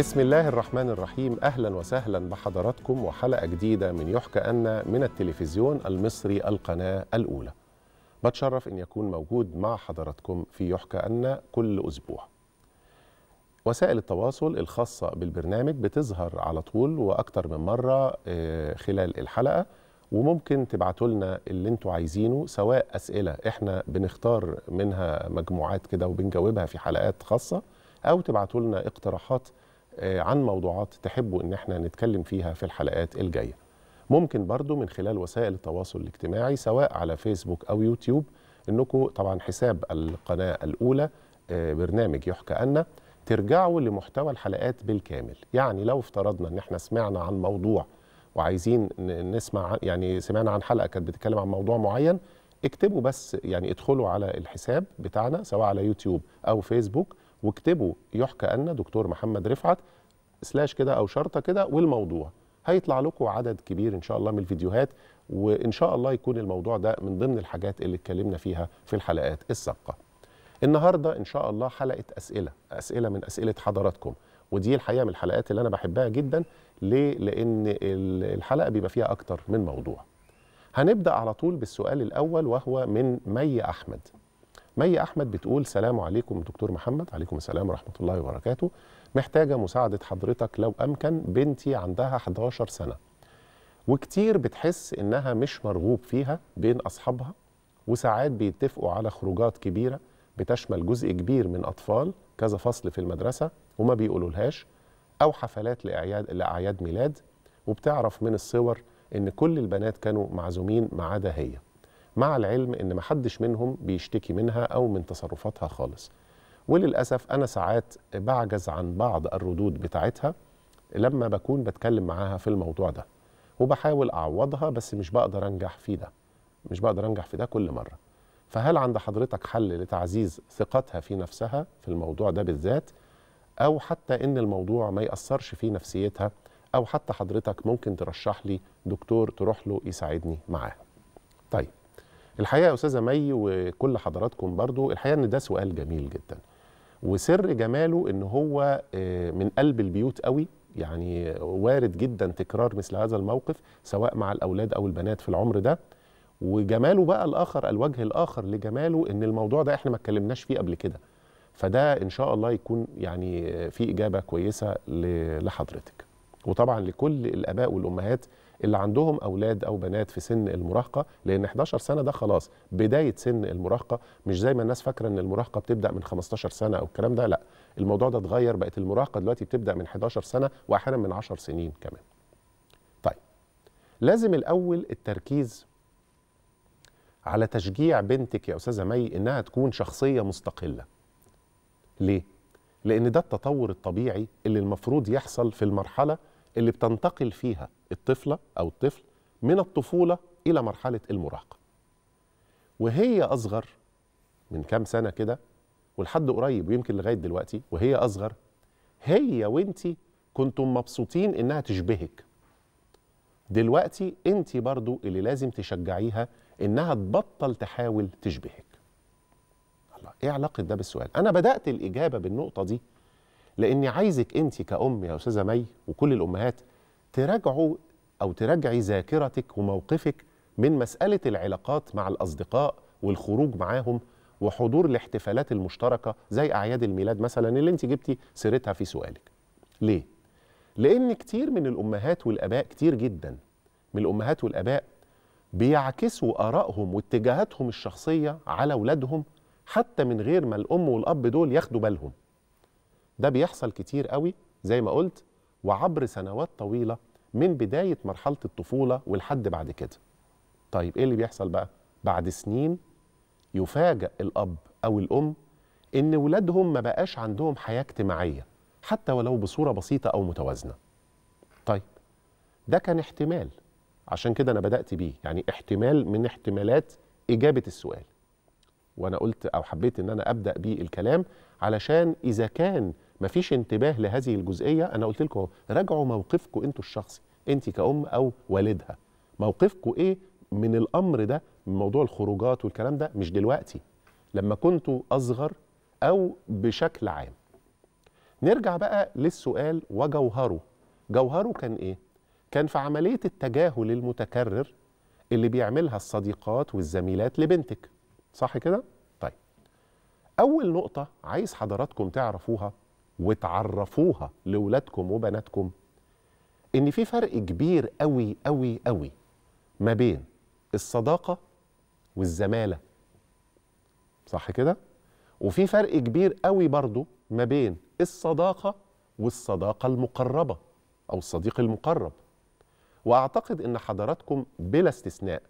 بسم الله الرحمن الرحيم أهلا وسهلا بحضراتكم وحلقة جديدة من يحكى أن من التلفزيون المصري القناة الأولى بتشرف أن يكون موجود مع حضراتكم في يحكى أن كل أسبوع وسائل التواصل الخاصة بالبرنامج بتظهر على طول واكثر من مرة آه، خلال الحلقة وممكن تبعتوا لنا اللي انتوا عايزينه سواء أسئلة احنا بنختار منها مجموعات كده وبنجاوبها في حلقات خاصة أو تبعتوا لنا اقتراحات آه، عن موضوعات تحبوا ان احنا نتكلم فيها في الحلقات الجايه ممكن برضو من خلال وسائل التواصل الاجتماعي سواء على فيسبوك او يوتيوب انكم طبعا حساب القناه الاولى آه، برنامج يحكى أن ترجعوا لمحتوى الحلقات بالكامل يعني لو افترضنا ان احنا سمعنا عن موضوع وعايزين نسمع يعني سمعنا عن حلقه كانت بتتكلم عن موضوع معين اكتبوا بس يعني ادخلوا على الحساب بتاعنا سواء على يوتيوب او فيسبوك واكتبوا يحكى ان دكتور محمد رفعت سلاش كده او شرطه كده والموضوع هيطلع لكم عدد كبير ان شاء الله من الفيديوهات وان شاء الله يكون الموضوع ده من ضمن الحاجات اللي اتكلمنا فيها في الحلقات السابقه النهارده ان شاء الله حلقه اسئله اسئله من اسئله حضراتكم ودي الحقيقه من الحلقات اللي انا بحبها جدا ليه لان الحلقه بيبقى فيها اكتر من موضوع هنبدا على طول بالسؤال الاول وهو من مي احمد مي احمد بتقول سلام عليكم دكتور محمد عليكم السلام ورحمه الله وبركاته محتاجه مساعده حضرتك لو امكن بنتي عندها 11 سنه وكتير بتحس انها مش مرغوب فيها بين اصحابها وساعات بيتفقوا على خروجات كبيره بتشمل جزء كبير من اطفال كذا فصل في المدرسه وما بيقولولهاش او حفلات لاعياد لاعياد ميلاد وبتعرف من الصور ان كل البنات كانوا معزومين ما عدا هي مع العلم ان محدش منهم بيشتكي منها او من تصرفاتها خالص وللاسف انا ساعات بعجز عن بعض الردود بتاعتها لما بكون بتكلم معاها في الموضوع ده وبحاول اعوضها بس مش بقدر انجح في ده مش بقدر انجح في ده كل مره فهل عند حضرتك حل لتعزيز ثقتها في نفسها في الموضوع ده بالذات او حتى ان الموضوع ما ياثرش في نفسيتها او حتى حضرتك ممكن ترشح لي دكتور تروح له يساعدني معاه طيب الحقيقه يا استاذه مي وكل حضراتكم برضو الحقيقه ان ده سؤال جميل جدا وسر جماله ان هو آه، من قلب البيوت قوي يعني وارد جدا تكرار مثل هذا الموقف سواء مع الاولاد او البنات في العمر ده وجماله بقى الاخر الوجه الاخر لجماله ان الموضوع ده احنا ما اتكلمناش فيه قبل كده فده ان شاء الله يكون يعني في اجابه كويسه لحضرتك وطبعا لكل الاباء والامهات اللي عندهم اولاد او بنات في سن المراهقه لان 11 سنه ده خلاص بدايه سن المراهقه مش زي ما الناس فاكره ان المراهقه بتبدا من 15 سنه او الكلام ده لا الموضوع ده اتغير بقت المراهقه دلوقتي بتبدا من 11 سنه واحيانا من 10 سنين كمان طيب لازم الاول التركيز على تشجيع بنتك يا استاذه مي انها تكون شخصيه مستقله ليه لان ده التطور الطبيعي اللي المفروض يحصل في المرحله اللي بتنتقل فيها الطفله او الطفل من الطفوله الى مرحله المراهقه وهي اصغر من كام سنه كده ولحد قريب ويمكن لغايه دلوقتي وهي اصغر هي وانت كنتم مبسوطين انها تشبهك دلوقتي انت برضو اللي لازم تشجعيها انها تبطل تحاول تشبهك الله ايه علاقه ده بالسؤال انا بدات الاجابه بالنقطه دي لاني عايزك انت كأم يا استاذه مي وكل الامهات تراجعوا او تراجعي ذاكرتك وموقفك من مساله العلاقات مع الاصدقاء والخروج معاهم وحضور الاحتفالات المشتركه زي اعياد الميلاد مثلا اللي انت جبتي سيرتها في سؤالك. ليه؟ لان كتير من الامهات والاباء كتير جدا من الامهات والاباء بيعكسوا ارائهم واتجاهاتهم الشخصيه على اولادهم حتى من غير ما الام والاب دول ياخدوا بالهم. ده بيحصل كتير قوي زي ما قلت وعبر سنوات طويله من بدايه مرحله الطفوله ولحد بعد كده طيب ايه اللي بيحصل بقى بعد سنين يفاجئ الاب او الام ان ولادهم ما بقاش عندهم حياه اجتماعيه حتى ولو بصوره بسيطه او متوازنه طيب ده كان احتمال عشان كده انا بدات بيه يعني احتمال من احتمالات اجابه السؤال وانا قلت او حبيت ان انا ابدا بيه الكلام علشان اذا كان مفيش انتباه لهذه الجزئيه انا قلت لكم راجعوا موقفكم انتوا الشخصي انت كأم او والدها موقفكم ايه من الامر ده من موضوع الخروجات والكلام ده مش دلوقتي لما كنتوا اصغر او بشكل عام نرجع بقى للسؤال وجوهره جوهره كان ايه كان في عمليه التجاهل المتكرر اللي بيعملها الصديقات والزميلات لبنتك صح كده طيب اول نقطه عايز حضراتكم تعرفوها وتعرفوها لولادكم وبناتكم ان في فرق كبير قوي قوي قوي ما بين الصداقه والزماله صح كده وفي فرق كبير قوي برضو ما بين الصداقه والصداقه المقربه او الصديق المقرب واعتقد ان حضراتكم بلا استثناء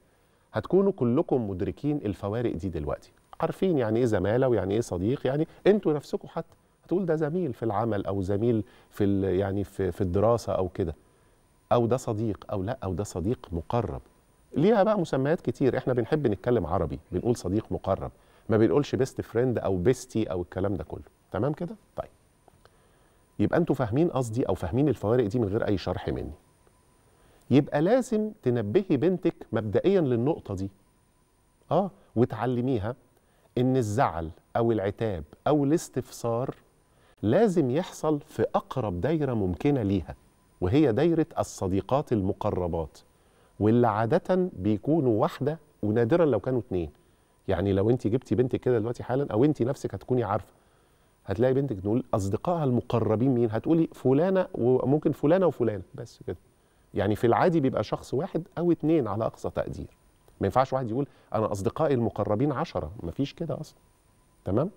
هتكونوا كلكم مدركين الفوارق دي دلوقتي عارفين يعني ايه زماله ويعني ايه صديق يعني انتوا نفسكم حتى تقول ده زميل في العمل او زميل في يعني في, في الدراسه او كده او ده صديق او لا او ده صديق مقرب ليها بقى مسميات كتير احنا بنحب نتكلم عربي بنقول صديق مقرب ما بنقولش بيست فريند او بيستي او الكلام ده كله تمام كده طيب يبقى انتوا فاهمين قصدي او فاهمين الفوارق دي من غير اي شرح مني يبقى لازم تنبهي بنتك مبدئيا للنقطه دي اه وتعلميها ان الزعل او العتاب او الاستفسار لازم يحصل في أقرب دايرة ممكنة ليها وهي دايرة الصديقات المقربات واللي عادة بيكونوا واحدة ونادرا لو كانوا اتنين يعني لو انت جبتي بنتك كده دلوقتي حالا او انت نفسك هتكوني عارفه هتلاقي بنتك تقول اصدقائها المقربين مين هتقولي فلانه وممكن فلانه وفلانه بس كده يعني في العادي بيبقى شخص واحد او اتنين على اقصى تقدير ما ينفعش واحد يقول انا اصدقائي المقربين عشرة ما فيش كده اصلا تمام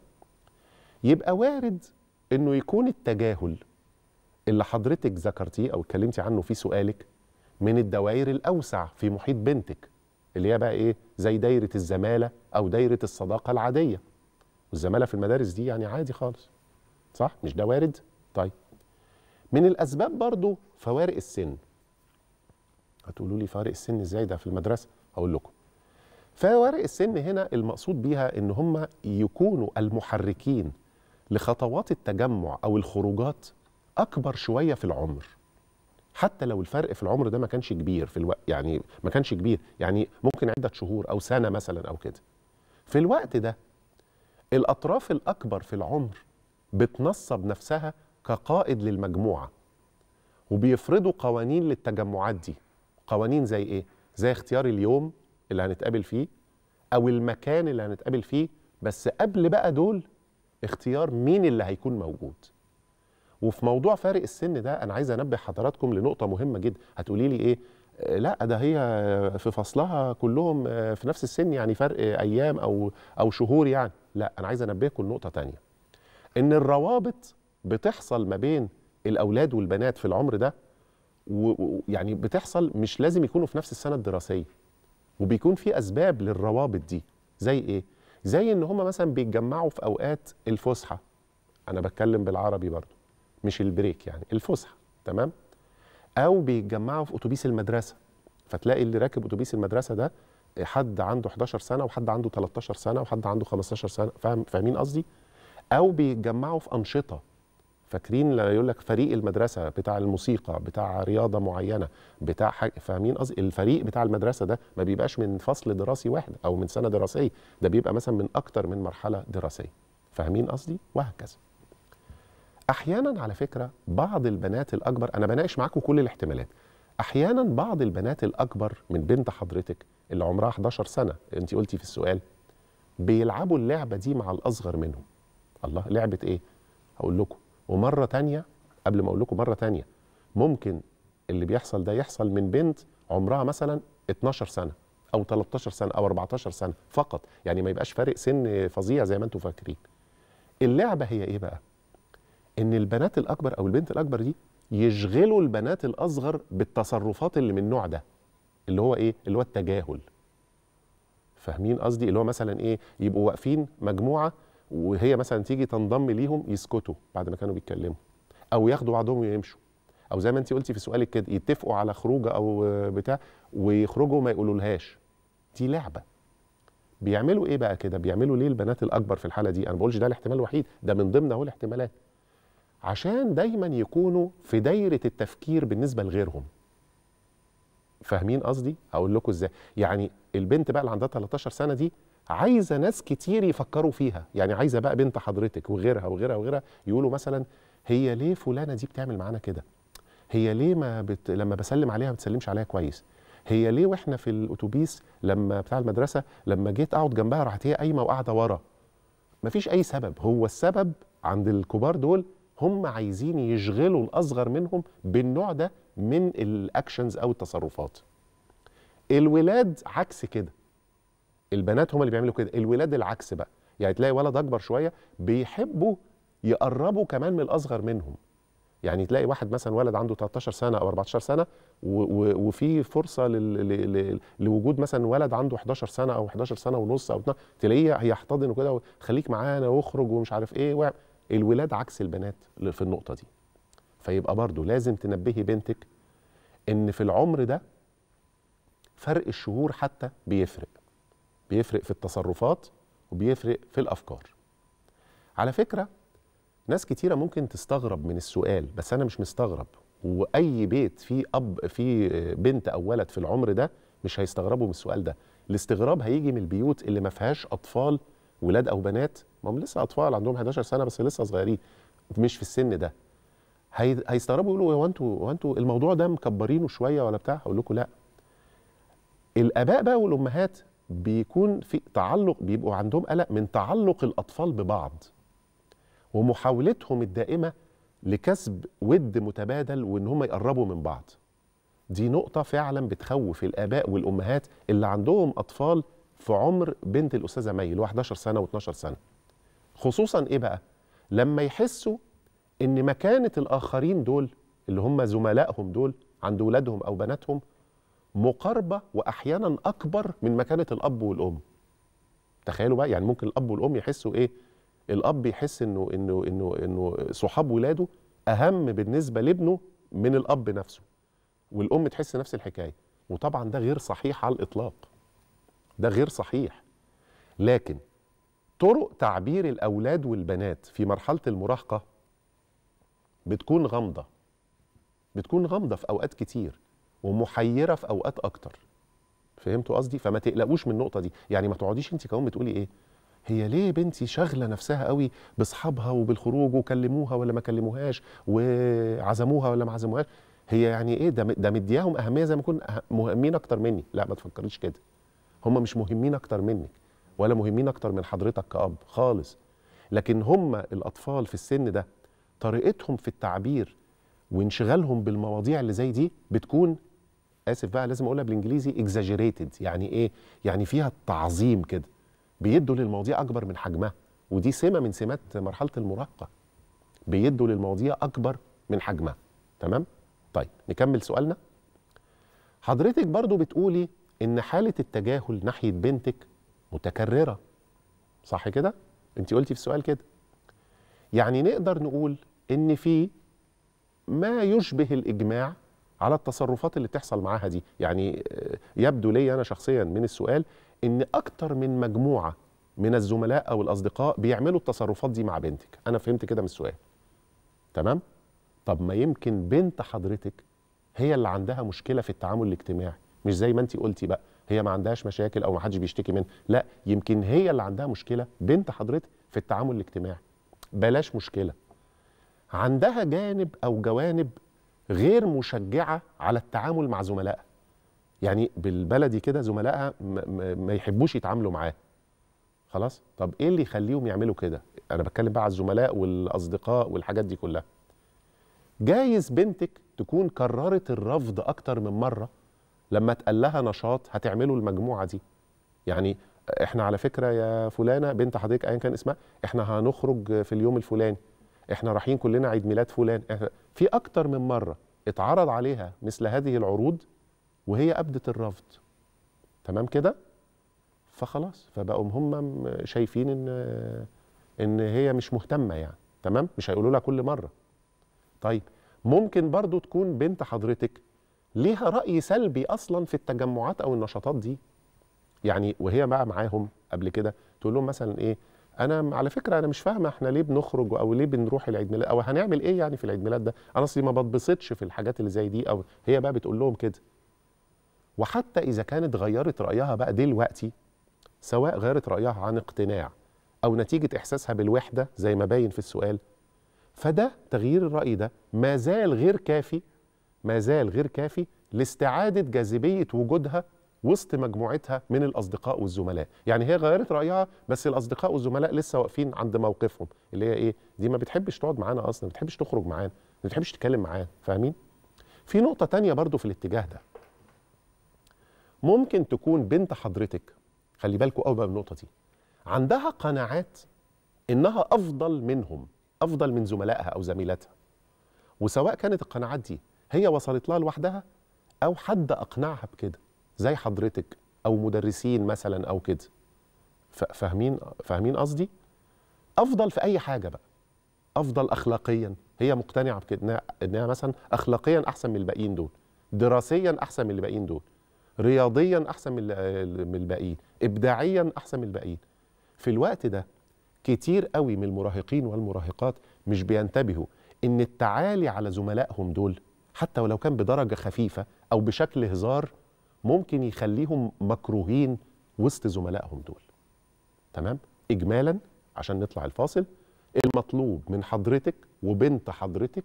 يبقى وارد انه يكون التجاهل اللي حضرتك ذكرتيه او اتكلمتي عنه في سؤالك من الدوائر الاوسع في محيط بنتك اللي هي بقى ايه زي دايره الزماله او دايره الصداقه العاديه والزماله في المدارس دي يعني عادي خالص صح مش ده وارد طيب من الاسباب برضو فوارق السن هتقولوا لي فارق السن ازاي ده في المدرسه هقول لكم فوارق السن هنا المقصود بيها ان هم يكونوا المحركين لخطوات التجمع او الخروجات اكبر شويه في العمر حتى لو الفرق في العمر ده ما كانش كبير في الوقت يعني ما كانش كبير يعني ممكن عده شهور او سنه مثلا او كده في الوقت ده الاطراف الاكبر في العمر بتنصب نفسها كقائد للمجموعه وبيفرضوا قوانين للتجمعات دي قوانين زي ايه زي اختيار اليوم اللي هنتقابل فيه او المكان اللي هنتقابل فيه بس قبل بقى دول اختيار مين اللي هيكون موجود وفي موضوع فارق السن ده انا عايز انبه حضراتكم لنقطه مهمه جدا هتقولي لي ايه آه، لا ده هي في فصلها كلهم آه، في نفس السن يعني فرق ايام او او شهور يعني لا انا عايز انبهكم لنقطه تانية ان الروابط بتحصل ما بين الاولاد والبنات في العمر ده ويعني بتحصل مش لازم يكونوا في نفس السنه الدراسيه وبيكون في اسباب للروابط دي زي ايه زي ان هم مثلا بيتجمعوا في اوقات الفسحه انا بتكلم بالعربي برضو مش البريك يعني الفسحه تمام او بيتجمعوا في اتوبيس المدرسه فتلاقي اللي راكب اتوبيس المدرسه ده حد عنده 11 سنه وحد عنده 13 سنه وحد عنده 15 سنه فاهم فاهمين قصدي او بيتجمعوا في انشطه فاكرين يقول لك فريق المدرسه بتاع الموسيقى بتاع رياضه معينه بتاع حاجة فاهمين قصدي الفريق بتاع المدرسه ده ما بيبقاش من فصل دراسي واحد او من سنه دراسيه ده بيبقى مثلا من اكتر من مرحله دراسيه فاهمين قصدي وهكذا احيانا على فكره بعض البنات الاكبر انا بناقش معاكم كل الاحتمالات احيانا بعض البنات الاكبر من بنت حضرتك اللي عمرها 11 سنه انت قلتي في السؤال بيلعبوا اللعبه دي مع الاصغر منهم الله لعبه ايه هقول لكم ومره تانية قبل ما اقول لكم مره تانية ممكن اللي بيحصل ده يحصل من بنت عمرها مثلا 12 سنه او 13 سنه او 14 سنه فقط يعني ما يبقاش فارق سن فظيع زي ما انتم فاكرين اللعبه هي ايه بقى ان البنات الاكبر او البنت الاكبر دي يشغلوا البنات الاصغر بالتصرفات اللي من النوع ده اللي هو ايه اللي هو التجاهل فاهمين قصدي اللي هو مثلا ايه يبقوا واقفين مجموعه وهي مثلا تيجي تنضم ليهم يسكتوا بعد ما كانوا بيتكلموا او ياخدوا بعضهم ويمشوا او زي ما انت قلتي في سؤالك كده يتفقوا على خروجه او بتاع ويخرجوا ما يقولولهاش دي لعبه بيعملوا ايه بقى كده بيعملوا ليه البنات الاكبر في الحاله دي انا بقولش ده الاحتمال الوحيد ده من ضمن اهو الاحتمالات عشان دايما يكونوا في دايره التفكير بالنسبه لغيرهم فاهمين قصدي هقول لكم ازاي يعني البنت بقى اللي عندها 13 سنه دي عايزه ناس كتير يفكروا فيها يعني عايزه بقى بنت حضرتك وغيرها وغيرها وغيرها يقولوا مثلا هي ليه فلانه دي بتعمل معانا كده هي ليه ما بت... لما بسلم عليها ما بتسلمش عليها كويس هي ليه واحنا في الاتوبيس لما بتاع المدرسه لما جيت اقعد جنبها راحت هي قايمه وقاعده ورا مفيش اي سبب هو السبب عند الكبار دول هم عايزين يشغلوا الاصغر منهم بالنوع ده من الاكشنز او التصرفات الولاد عكس كده البنات هم اللي بيعملوا كده الولاد العكس بقى يعني تلاقي ولد اكبر شويه بيحبوا يقربوا كمان من الاصغر منهم يعني تلاقي واحد مثلا ولد عنده 13 سنه او 14 سنه وفي فرصه لوجود مثلا ولد عنده 11 سنه او 11 سنه ونص او تلاقيه هيحتضنه كده خليك معانا واخرج ومش عارف ايه الولاد عكس البنات في النقطه دي فيبقى برضه لازم تنبهي بنتك ان في العمر ده فرق الشهور حتى بيفرق بيفرق في التصرفات وبيفرق في الافكار على فكره ناس كتيره ممكن تستغرب من السؤال بس انا مش مستغرب واي بيت فيه اب فيه بنت او ولد في العمر ده مش هيستغربوا من السؤال ده الاستغراب هيجي من البيوت اللي ما فيهاش اطفال ولاد او بنات ما هم لسه اطفال عندهم 11 سنه بس لسه صغيرين مش في السن ده هيستغربوا يقولوا هو انتوا هو انتوا الموضوع ده مكبرينه شويه ولا بتاع هقول لكم لا الاباء بقى والامهات بيكون في تعلق بيبقوا عندهم قلق من تعلق الاطفال ببعض ومحاولتهم الدائمه لكسب ود متبادل وان هم يقربوا من بعض دي نقطه فعلا بتخوف الاباء والامهات اللي عندهم اطفال في عمر بنت الاستاذه مي 11 سنه و12 سنه خصوصا ايه بقى لما يحسوا ان مكانه الاخرين دول اللي هم زملائهم دول عند ولادهم او بناتهم مقاربه واحيانا اكبر من مكانه الاب والام تخيلوا بقى يعني ممكن الاب والام يحسوا ايه الاب يحس انه انه انه انه صحاب ولاده اهم بالنسبه لابنه من الاب نفسه والام تحس نفس الحكايه وطبعا ده غير صحيح على الاطلاق ده غير صحيح لكن طرق تعبير الاولاد والبنات في مرحله المراهقه بتكون غامضه بتكون غامضه في اوقات كتير ومحيره في اوقات اكتر فهمتوا قصدي فما تقلقوش من النقطه دي يعني ما تقعديش انت كمان بتقولي ايه هي ليه بنتي شاغله نفسها قوي باصحابها وبالخروج وكلموها ولا ما كلموهاش وعزموها ولا ما عزموهاش هي يعني ايه ده ده مدياهم اهميه زي ما يكون أه-، مهمين اكتر مني لا ما تفكريش كده هم مش مهمين اكتر منك ولا مهمين اكتر من حضرتك كأب خالص لكن هم الاطفال في السن ده طريقتهم في التعبير وانشغالهم بالمواضيع اللي زي دي بتكون اسف بقى لازم اقولها بالانجليزي اكزاجيريتد يعني ايه يعني فيها التعظيم كده بيدوا للمواضيع اكبر من حجمها ودي سمه من سمات مرحله المراهقه بيدوا للمواضيع اكبر من حجمها تمام طيب نكمل سؤالنا حضرتك برضو بتقولي ان حاله التجاهل ناحيه بنتك متكرره صح كده انت قلتي في السؤال كده يعني نقدر نقول ان في ما يشبه الاجماع على التصرفات اللي بتحصل معاها دي يعني آه، يبدو لي أنا شخصيا من السؤال إن أكتر من مجموعة من الزملاء أو الأصدقاء بيعملوا التصرفات دي مع بنتك أنا فهمت كده من السؤال تمام؟ طب ما يمكن بنت حضرتك هي اللي عندها مشكلة في التعامل الاجتماعي مش زي ما انت قلتي بقى هي ما عندهاش مشاكل او ما حدش بيشتكي منها لا يمكن هي اللي عندها مشكله بنت حضرتك في التعامل الاجتماعي بلاش مشكله عندها جانب او جوانب غير مشجعه على التعامل مع زملائها يعني بالبلدي كده زملائها ما يحبوش يتعاملوا معاه خلاص طب ايه اللي يخليهم يعملوا كده انا بتكلم بقى على الزملاء والاصدقاء والحاجات دي كلها جايز بنتك تكون كررت الرفض اكتر من مره لما اتقال لها نشاط هتعملوا المجموعه دي يعني احنا على فكره يا فلانه بنت حضرتك ايا كان اسمها احنا هنخرج في اليوم الفلاني احنا رايحين كلنا عيد ميلاد فلان احنا في اكتر من مره اتعرض عليها مثل هذه العروض وهي ابدت الرفض تمام كده فخلاص فبقوا هم شايفين ان ان هي مش مهتمه يعني تمام مش هيقولوا لها كل مره طيب ممكن برضو تكون بنت حضرتك ليها راي سلبي اصلا في التجمعات او النشاطات دي يعني وهي بقى معاهم قبل كده تقول لهم مثلا ايه انا على فكره انا مش فاهمه احنا ليه بنخرج او ليه بنروح العيد ميلاد او هنعمل ايه يعني في العيد ميلاد ده انا اصلي ما بتبسطش في الحاجات اللي زي دي او هي بقى بتقول لهم كده وحتى اذا كانت غيرت رايها بقى دلوقتي سواء غيرت رايها عن اقتناع او نتيجه احساسها بالوحده زي ما باين في السؤال فده تغيير الراي ده ما زال غير كافي ما زال غير كافي لاستعاده جاذبيه وجودها وسط مجموعتها من الاصدقاء والزملاء يعني هي غيرت رايها بس الاصدقاء والزملاء لسه واقفين عند موقفهم اللي هي ايه دي ما بتحبش تقعد معانا اصلا ما بتحبش تخرج معانا ما بتحبش تتكلم معانا فاهمين في نقطه تانية برضو في الاتجاه ده ممكن تكون بنت حضرتك خلي بالكوا قوي بقى النقطه دي عندها قناعات انها افضل منهم افضل من زملائها او زميلاتها وسواء كانت القناعات دي هي وصلت لها لوحدها او حد اقنعها بكده زي حضرتك او مدرسين مثلا او كده فاهمين فاهمين قصدي افضل في اي حاجه بقى افضل اخلاقيا هي مقتنعه بكده انها مثلا اخلاقيا احسن من الباقيين دول دراسيا احسن من الباقيين دول رياضيا احسن من الباقيين ابداعيا احسن من الباقيين في الوقت ده كتير قوي من المراهقين والمراهقات مش بينتبهوا ان التعالي على زملائهم دول حتى ولو كان بدرجه خفيفه او بشكل هزار ممكن يخليهم مكروهين وسط زملائهم دول تمام اجمالا عشان نطلع الفاصل المطلوب من حضرتك وبنت حضرتك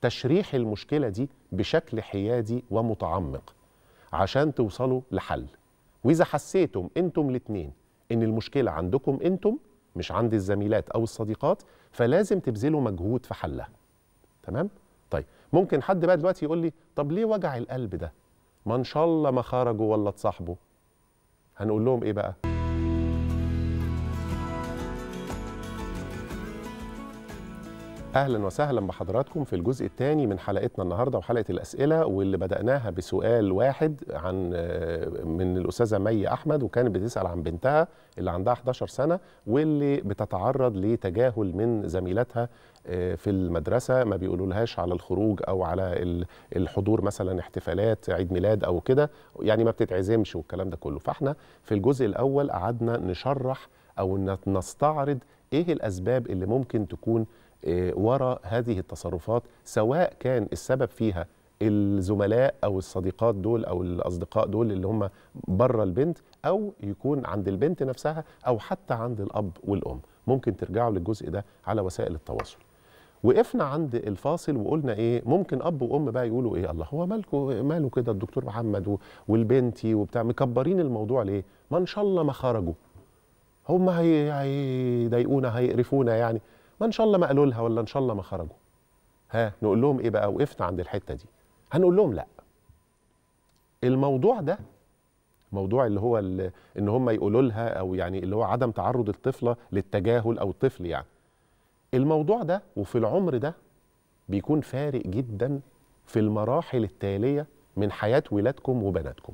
تشريح المشكله دي بشكل حيادي ومتعمق عشان توصلوا لحل واذا حسيتم انتم الاثنين ان المشكله عندكم انتم مش عند الزميلات او الصديقات فلازم تبذلوا مجهود في حلها تمام طيب ممكن حد بقى دلوقتي يقول لي طب ليه وجع القلب ده ما ان شاء الله ما خرجوا ولا اتصاحبوا هنقول لهم ايه بقى اهلا وسهلا بحضراتكم في الجزء الثاني من حلقتنا النهارده وحلقه الاسئله واللي بداناها بسؤال واحد عن آه، من الاستاذه مي احمد وكانت بتسال عن بنتها اللي عندها 11 سنه واللي بتتعرض لتجاهل من زميلاتها آه، في المدرسه ما بيقولولهاش على الخروج او على الحضور مثلا احتفالات عيد ميلاد او كده يعني ما بتتعزمش والكلام ده كله فاحنا في الجزء الاول قعدنا نشرح او نستعرض ايه الاسباب اللي ممكن تكون آه، وراء هذه التصرفات سواء كان السبب فيها الزملاء او الصديقات دول او الاصدقاء دول اللي هم بره البنت او يكون عند البنت نفسها او حتى عند الاب والام ممكن ترجعوا للجزء ده على وسائل التواصل وقفنا عند الفاصل وقلنا ايه ممكن اب وام بقى يقولوا ايه الله هو مالكو ماله كده الدكتور محمد والبنتي وبتاع مكبرين الموضوع ليه ما ان شاء الله ما خرجوا هم هيضايقونا هيقرفونا يعني ما ان شاء الله ما قالوا لها ولا ان شاء الله ما خرجوا ها نقول لهم ايه بقى وقفنا عند الحته دي هنقول لهم لا الموضوع ده موضوع اللي هو اللي ان هم يقولوا لها او يعني اللي هو عدم تعرض الطفله للتجاهل او الطفل يعني الموضوع ده وفي العمر ده بيكون فارق جدا في المراحل التاليه من حياه ولادكم وبناتكم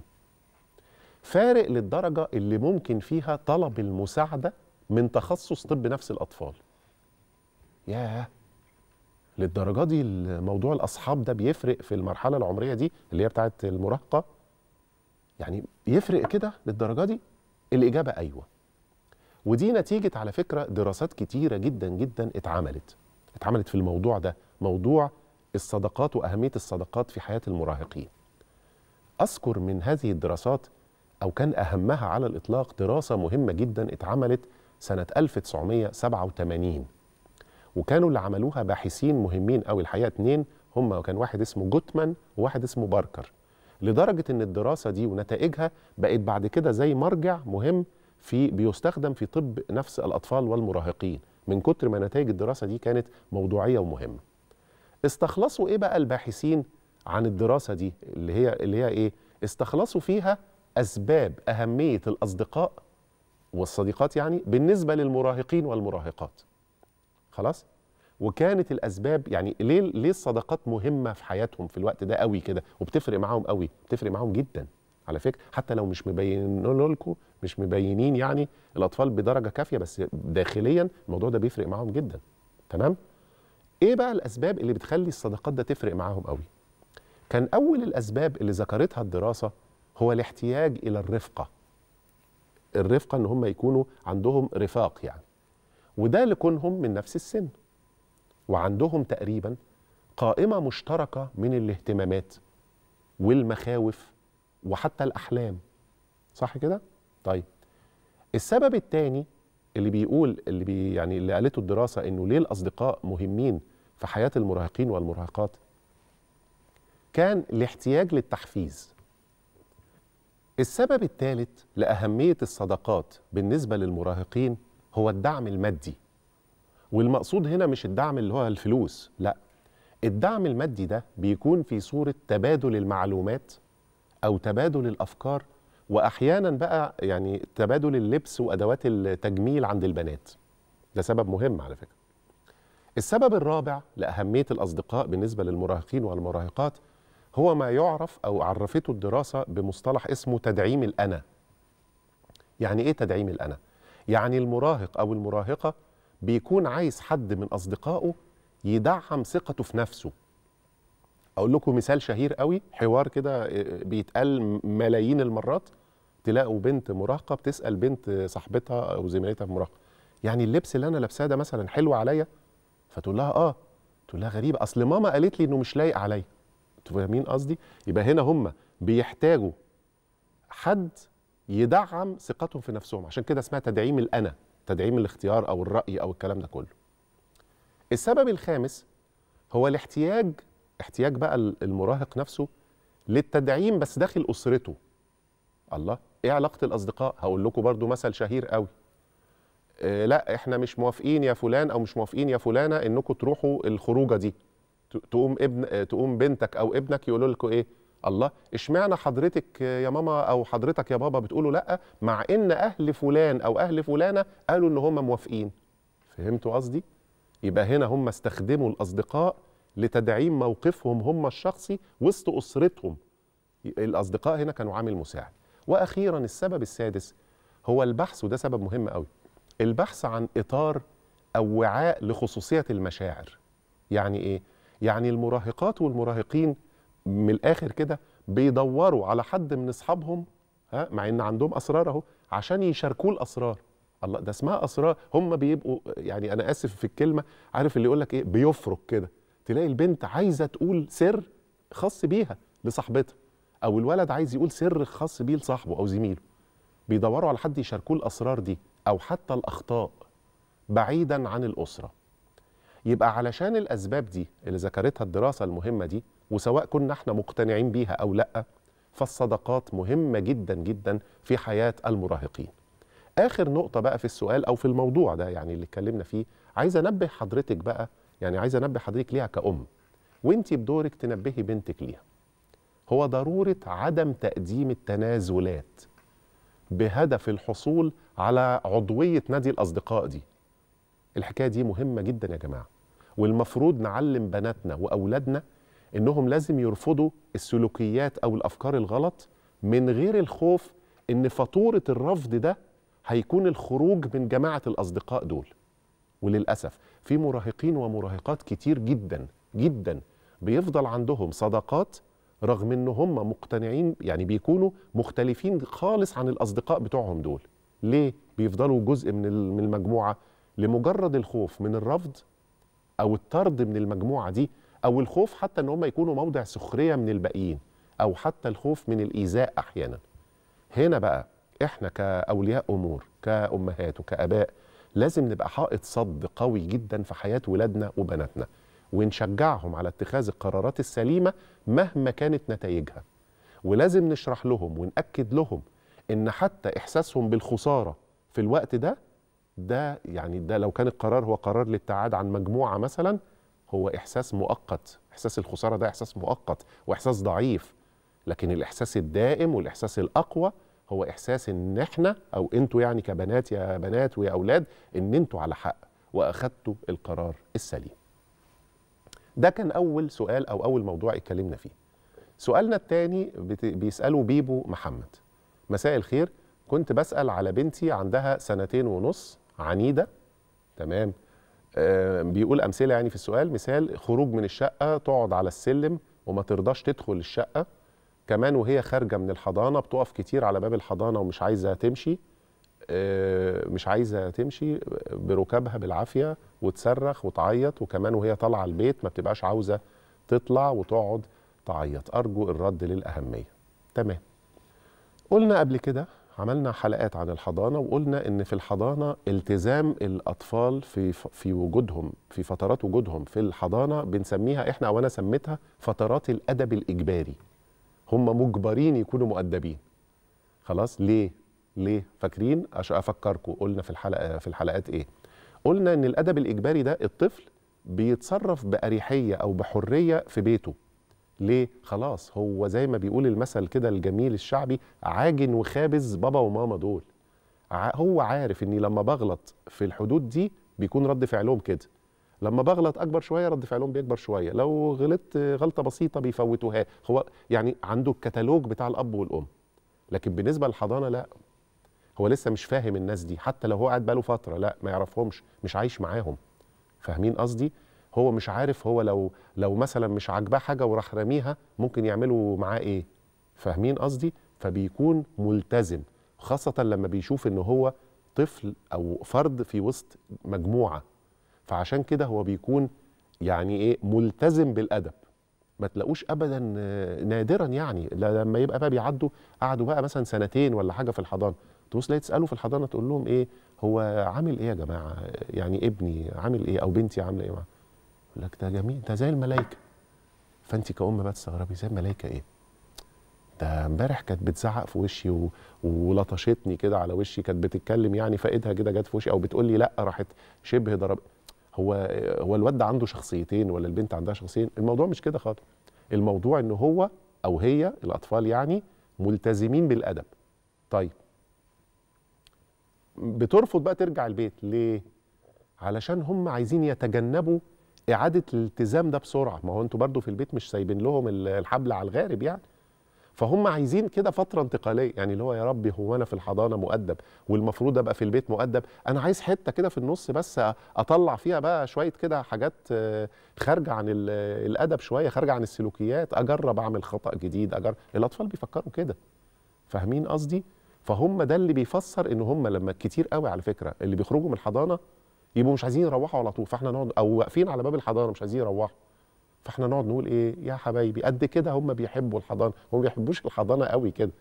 فارق للدرجه اللي ممكن فيها طلب المساعده من تخصص طب نفس الاطفال ياه للدرجه دي موضوع الاصحاب ده بيفرق في المرحله العمريه دي اللي هي بتاعت المراهقه يعني يفرق كده للدرجه دي الاجابه ايوه ودي نتيجه على فكره دراسات كتيره جدا جدا اتعملت اتعملت في الموضوع ده موضوع الصدقات واهميه الصدقات في حياه المراهقين اذكر من هذه الدراسات او كان اهمها على الاطلاق دراسه مهمه جدا اتعملت سنه 1987 وكانوا اللي عملوها باحثين مهمين قوي الحقيقه اتنين هم كان واحد اسمه جوتمان وواحد اسمه باركر لدرجه ان الدراسه دي ونتائجها بقت بعد كده زي مرجع مهم في بيستخدم في طب نفس الاطفال والمراهقين من كتر ما نتائج الدراسه دي كانت موضوعيه ومهمه استخلصوا ايه بقى الباحثين عن الدراسه دي اللي هي اللي هي ايه استخلصوا فيها اسباب اهميه الاصدقاء والصديقات يعني بالنسبه للمراهقين والمراهقات خلاص وكانت الاسباب يعني ليه ليه الصداقات مهمه في حياتهم في الوقت ده قوي كده وبتفرق معاهم قوي بتفرق معاهم جدا على فكره حتى لو مش مبينين لكم مش مبينين يعني الاطفال بدرجه كافيه بس داخليا الموضوع ده بيفرق معاهم جدا تمام ايه بقى الاسباب اللي بتخلي الصداقات ده تفرق معاهم قوي كان اول الاسباب اللي ذكرتها الدراسه هو الاحتياج الى الرفقه الرفقه ان هم يكونوا عندهم رفاق يعني وده لكونهم من نفس السن وعندهم تقريبا قائمة مشتركة من الاهتمامات والمخاوف وحتى الأحلام صح كده؟ طيب السبب الثاني اللي بيقول اللي بي يعني اللي قالته الدراسة إنه ليه الأصدقاء مهمين في حياة المراهقين والمراهقات كان الاحتياج للتحفيز السبب الثالث لأهمية الصداقات بالنسبة للمراهقين هو الدعم المادي والمقصود هنا مش الدعم اللي هو الفلوس لا الدعم المادي ده بيكون في صورة تبادل المعلومات أو تبادل الأفكار وأحيانا بقى يعني تبادل اللبس وأدوات التجميل عند البنات ده سبب مهم على فكرة السبب الرابع لأهمية الأصدقاء بالنسبة للمراهقين والمراهقات هو ما يعرف أو عرفته الدراسة بمصطلح اسمه تدعيم الأنا يعني إيه تدعيم الأنا؟ يعني المراهق أو المراهقة بيكون عايز حد من أصدقائه يدعم ثقته في نفسه أقول لكم مثال شهير قوي حوار كده آه، بيتقال ملايين المرات تلاقوا بنت مراهقة بتسأل بنت صاحبتها أو زميلتها في يعني اللبس اللي أنا لابساه ده مثلا حلو عليا فتقول لها آه تقول لها غريبة أصل ماما قالت لي إنه مش لايق عليا أنتوا فاهمين قصدي؟ يبقى هنا هم بيحتاجوا حد يدعم ثقتهم في نفسهم عشان كده اسمها تدعيم الانا تدعيم الاختيار او الراي او الكلام ده كله السبب الخامس هو الاحتياج احتياج بقى المراهق نفسه للتدعيم بس داخل اسرته الله ايه علاقه الاصدقاء هقول لكم برضو مثل شهير قوي اه لا احنا مش موافقين يا فلان او مش موافقين يا فلانه انكم تروحوا الخروجه دي تقوم ابن آه، تقوم بنتك او ابنك يقولوا لكم ايه الله اشمعنى حضرتك يا ماما او حضرتك يا بابا بتقولوا لا مع ان اهل فلان او اهل فلانه قالوا ان هم موافقين فهمتوا قصدي يبقى هنا هم استخدموا الاصدقاء لتدعيم موقفهم هم الشخصي وسط اسرتهم الاصدقاء هنا كانوا عامل مساعد واخيرا السبب السادس هو البحث وده سبب مهم قوي البحث عن اطار او وعاء لخصوصيه المشاعر يعني ايه يعني المراهقات والمراهقين من الاخر كده بيدوروا على حد من اصحابهم ها مع ان عندهم اسرار اهو عشان يشاركوه الاسرار الله ده اسمها اسرار هم بيبقوا يعني انا اسف في الكلمه عارف اللي يقول لك ايه بيفرك كده تلاقي البنت عايزه تقول سر خاص بيها لصاحبتها او الولد عايز يقول سر خاص بيه لصاحبه او زميله بيدوروا على حد يشاركوه الاسرار دي او حتى الاخطاء بعيدا عن الاسره يبقى علشان الأسباب دي اللي ذكرتها الدراسة المهمة دي وسواء كنا احنا مقتنعين بيها أو لأ فالصدقات مهمة جدا جدا في حياة المراهقين آخر نقطة بقى في السؤال أو في الموضوع ده يعني اللي اتكلمنا فيه عايز أنبه حضرتك بقى يعني عايز أنبه حضرتك ليها كأم وانت بدورك تنبهي بنتك ليها هو ضرورة عدم تقديم التنازلات بهدف الحصول على عضوية نادي الأصدقاء دي الحكاية دي مهمة جدا يا جماعة والمفروض نعلم بناتنا واولادنا انهم لازم يرفضوا السلوكيات او الافكار الغلط من غير الخوف ان فاتوره الرفض ده هيكون الخروج من جماعه الاصدقاء دول وللاسف في مراهقين ومراهقات كتير جدا جدا بيفضل عندهم صداقات رغم ان هم مقتنعين يعني بيكونوا مختلفين خالص عن الاصدقاء بتوعهم دول ليه بيفضلوا جزء من المجموعه لمجرد الخوف من الرفض او الطرد من المجموعه دي او الخوف حتى ان هم يكونوا موضع سخريه من الباقيين او حتى الخوف من الايذاء احيانا هنا بقى احنا كاولياء امور كامهات وكاباء لازم نبقى حائط صد قوي جدا في حياه ولادنا وبناتنا ونشجعهم على اتخاذ القرارات السليمه مهما كانت نتائجها ولازم نشرح لهم ونأكد لهم ان حتى احساسهم بالخساره في الوقت ده ده يعني ده لو كان القرار هو قرار للابتعاد عن مجموعه مثلا هو احساس مؤقت احساس الخساره ده احساس مؤقت واحساس ضعيف لكن الاحساس الدائم والاحساس الاقوى هو احساس ان احنا او انتوا يعني كبنات يا بنات ويا اولاد ان انتوا على حق واخدتوا القرار السليم ده كان اول سؤال او اول موضوع اتكلمنا فيه سؤالنا الثاني بيساله بيبو محمد مساء الخير كنت بسال على بنتي عندها سنتين ونص عنيده تمام آه بيقول امثله يعني في السؤال مثال خروج من الشقه تقعد على السلم وما ترضاش تدخل الشقه كمان وهي خارجه من الحضانه بتقف كتير على باب الحضانه ومش عايزه تمشي آه مش عايزه تمشي بركابها بالعافيه وتصرخ وتعيط وكمان وهي طالعه البيت ما بتبقاش عاوزه تطلع وتقعد تعيط ارجو الرد للاهميه تمام قلنا قبل كده عملنا حلقات عن الحضانه وقلنا ان في الحضانه التزام الاطفال في في وجودهم في فترات وجودهم في الحضانه بنسميها احنا او انا سميتها فترات الادب الاجباري هم مجبرين يكونوا مؤدبين خلاص ليه ليه فاكرين عشان افكركم قلنا في الحلقه في الحلقات ايه قلنا ان الادب الاجباري ده الطفل بيتصرف باريحيه او بحريه في بيته ليه خلاص هو زي ما بيقول المثل كده الجميل الشعبي عاجن وخابز بابا وماما دول هو عارف اني لما بغلط في الحدود دي بيكون رد فعلهم كده لما بغلط اكبر شويه رد فعلهم بيكبر شويه لو غلطت غلطه بسيطه بيفوتوها هو يعني عنده الكتالوج بتاع الاب والام لكن بالنسبه للحضانه لا هو لسه مش فاهم الناس دي حتى لو هو قاعد بقاله فتره لا ما يعرفهمش مش عايش معاهم فاهمين قصدي هو مش عارف هو لو لو مثلا مش عاجباه حاجه وراح راميها ممكن يعملوا معاه ايه فاهمين قصدي فبيكون ملتزم خاصه لما بيشوف ان هو طفل او فرد في وسط مجموعه فعشان كده هو بيكون يعني ايه ملتزم بالادب ما تلاقوش ابدا نادرا يعني لما يبقى بقى بيعدوا قعدوا بقى مثلا سنتين ولا حاجه في الحضانه تبص تلاقي تساله في الحضانه تقول لهم ايه هو عامل ايه يا جماعه يعني ابني عامل ايه او بنتي عامله ايه معاه يقول لك ده جميل ده زي الملائكه فانت كأم بقى تستغربي زي الملائكه ايه؟ ده امبارح كانت بتزعق في وشي و... ولطشتني كده على وشي كانت بتتكلم يعني فايدها كده جت في وشي او بتقول لي لا راحت شبه ضرب هو هو الواد ده عنده شخصيتين ولا البنت عندها شخصيتين الموضوع مش كده خالص الموضوع ان هو او هي الاطفال يعني ملتزمين بالادب طيب بترفض بقى ترجع البيت ليه علشان هم عايزين يتجنبوا اعاده الالتزام ده بسرعه ما هو انتوا برضو في البيت مش سايبين لهم الحبل على الغارب يعني فهم عايزين كده فتره انتقاليه يعني اللي هو يا ربي هو انا في الحضانه مؤدب والمفروض ابقى في البيت مؤدب انا عايز حته كده في النص بس اطلع فيها بقى شويه كده حاجات آه، خارجه عن الادب شويه خارجه عن السلوكيات اجرب اعمل خطا جديد اجرب الاطفال بيفكروا كده فاهمين قصدي فهم ده اللي بيفسر ان هم لما كتير قوي على فكره اللي بيخرجوا من الحضانه يبقوا مش عايزين يروحوا على طول فاحنا نقعد او واقفين على باب الحضانه مش عايزين يروحوا فاحنا نقعد نقول ايه يا حبايبي قد كده هم بيحبوا الحضانه هم بيحبوش الحضانه قوي كده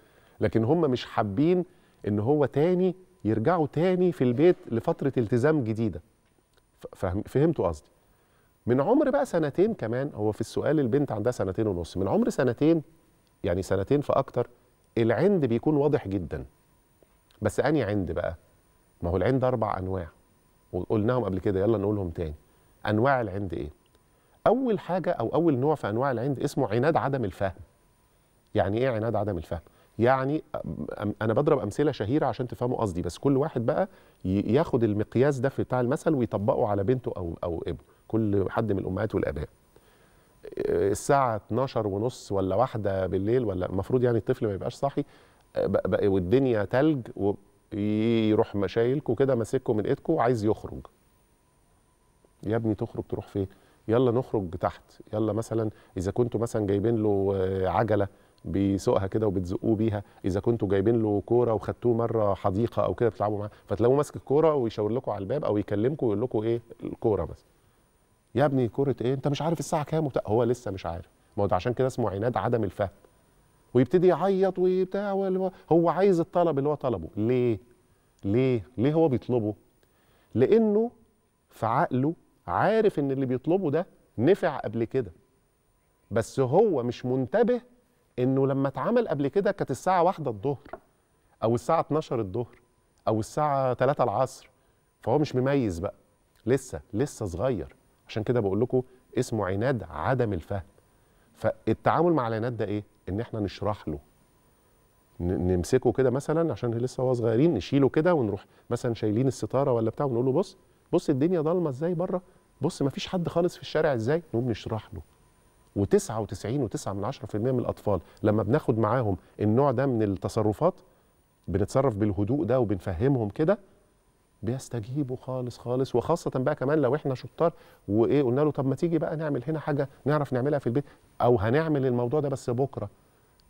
لكن هم مش حابين ان هو تاني يرجعوا تاني في البيت لفتره التزام جديده فهمتوا قصدي من عمر بقى سنتين كمان هو في السؤال البنت عندها سنتين ونص من عمر سنتين يعني سنتين فاكتر العند بيكون واضح جدا بس اني عند بقى ما هو العند اربع انواع وقلناهم قبل كده يلا نقولهم تاني انواع العند ايه اول حاجه او اول نوع في انواع العند اسمه عناد عدم الفهم يعني ايه عناد عدم الفهم يعني انا بضرب امثله شهيره عشان تفهموا قصدي بس كل واحد بقى ياخد المقياس ده بتاع المثل ويطبقه على بنته او او ابنه كل حد من الامهات والاباء آه، الساعه 12 ونص ولا واحدة بالليل ولا المفروض يعني الطفل ما يبقاش صاحي آه، والدنيا تلج و يروح مشايلكوا كده ماسكه من ايدكوا عايز يخرج يا ابني تخرج تروح فين يلا نخرج تحت يلا مثلا اذا كنتوا مثلا جايبين له آه، عجله بيسوقها كده وبتزقوه بيها اذا كنتوا جايبين له كوره وخدتوه مره حديقه او كده بتلعبوا معاه فتلاقوه ماسك الكوره ويشاور لكم على الباب او يكلمكم ويقول لكم ايه الكوره بس يا ابني كوره ايه انت مش عارف الساعه كام هو لسه مش عارف ما هو ده عشان كده اسمه عناد عدم الفهم ويبتدي يعيط وبتاع هو عايز الطلب اللي هو طلبه ليه ليه ليه هو بيطلبه لانه في عقله عارف ان اللي بيطلبه ده نفع قبل كده بس هو مش منتبه انه لما اتعمل قبل كده كانت الساعه واحدة الظهر او الساعه 12 الظهر او الساعه 3 العصر فهو مش مميز بقى لسه لسه صغير عشان كده بقول لكم اسمه عناد عدم الفهم فالتعامل مع العناد ده ايه ان احنا نشرح له نمسكه كده مثلا عشان لسه هو صغيرين نشيله كده ونروح مثلا شايلين الستاره ولا بتاع ونقول له بص بص الدنيا ضلمه ازاي بره بص ما فيش حد خالص في الشارع ازاي نقوم نشرح له و99.9 من من الاطفال لما بناخد معاهم النوع ده من التصرفات بنتصرف بالهدوء ده وبنفهمهم كده بيستجيبوا خالص خالص وخاصه بقى كمان لو احنا شطار وايه قلنا له طب ما تيجي بقى نعمل هنا حاجه نعرف نعملها في البيت او هنعمل الموضوع ده بس بكره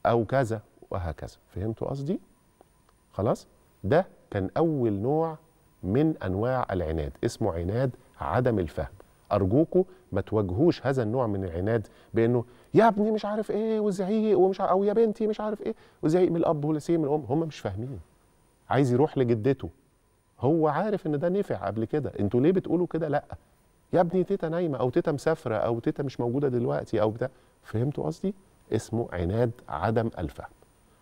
او كذا وهكذا فهمتوا قصدي خلاص ده كان اول نوع من انواع العناد اسمه عناد عدم الفهم ارجوكوا ما تواجهوش هذا النوع من العناد بانه يا ابني مش عارف ايه وزعيق ومش عارف او يا بنتي مش عارف ايه وزعيق من الاب والسيء من الام هم مش فاهمين عايز يروح لجدته هو عارف ان ده نفع قبل كده انتوا ليه بتقولوا كده لا يا ابني تيتا نايمه او تيتا مسافره او تيتا مش موجوده دلوقتي او بتاع فهمتوا قصدي اسمه عناد عدم الفهم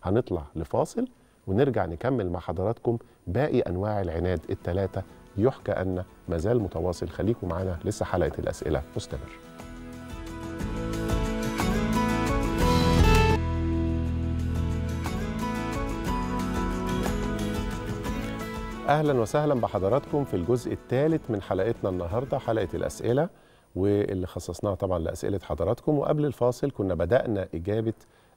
هنطلع لفاصل ونرجع نكمل مع حضراتكم باقي انواع العناد الثلاثه يحكى ان مازال متواصل خليكم معانا لسه حلقه الاسئله مستمر أهلا وسهلا بحضراتكم في الجزء الثالث من حلقتنا النهاردة حلقة الأسئلة واللي خصصناها طبعا لأسئلة حضراتكم وقبل الفاصل كنا بدأنا إجابة